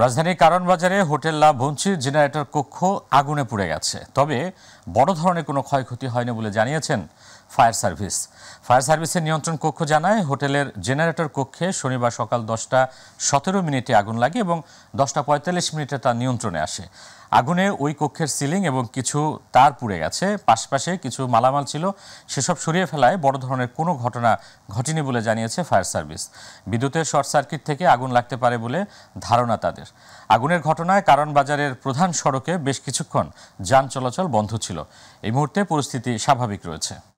রাজধানীর কারণ বাজারে হোটেল লা ভঞ্চির জেনারেটর কক্ষ আগুনে পুড়ে গেছে তবে বড় ধরনের কোনো ক্ষয়ক্ষতি হয়নি বলে জানিয়েছেন ফায়ার সার্ভিস ফায়ার সার্ভিসের নিয়ন্ত্রণ কক্ষ জানায় হোটেলের জেনারেটর কক্ষে শনিবার সকাল দশটা সতেরো মিনিটে আগুন লাগে এবং দশটা পঁয়তাল্লিশ মিনিটে তা নিয়ন্ত্রণে আসে আগুনে ওই কক্ষের সিলিং এবং কিছু তার পুড়ে গেছে পাশপাশে কিছু মালামাল ছিল সেসব সরিয়ে ফেলায় বড় ধরনের কোনো ঘটনা ঘটেনি বলে জানিয়েছে ফায়ার সার্ভিস বিদ্যুতের শর্ট সার্কিট থেকে আগুন লাগতে পারে বলে ধারণা তাদের আগুনের ঘটনায় কারণ বাজারের প্রধান সড়কে বেশ কিছুক্ষণ যান চলাচল বন্ধ ছিল এই মুহূর্তে পরিস্থিতি স্বাভাবিক রয়েছে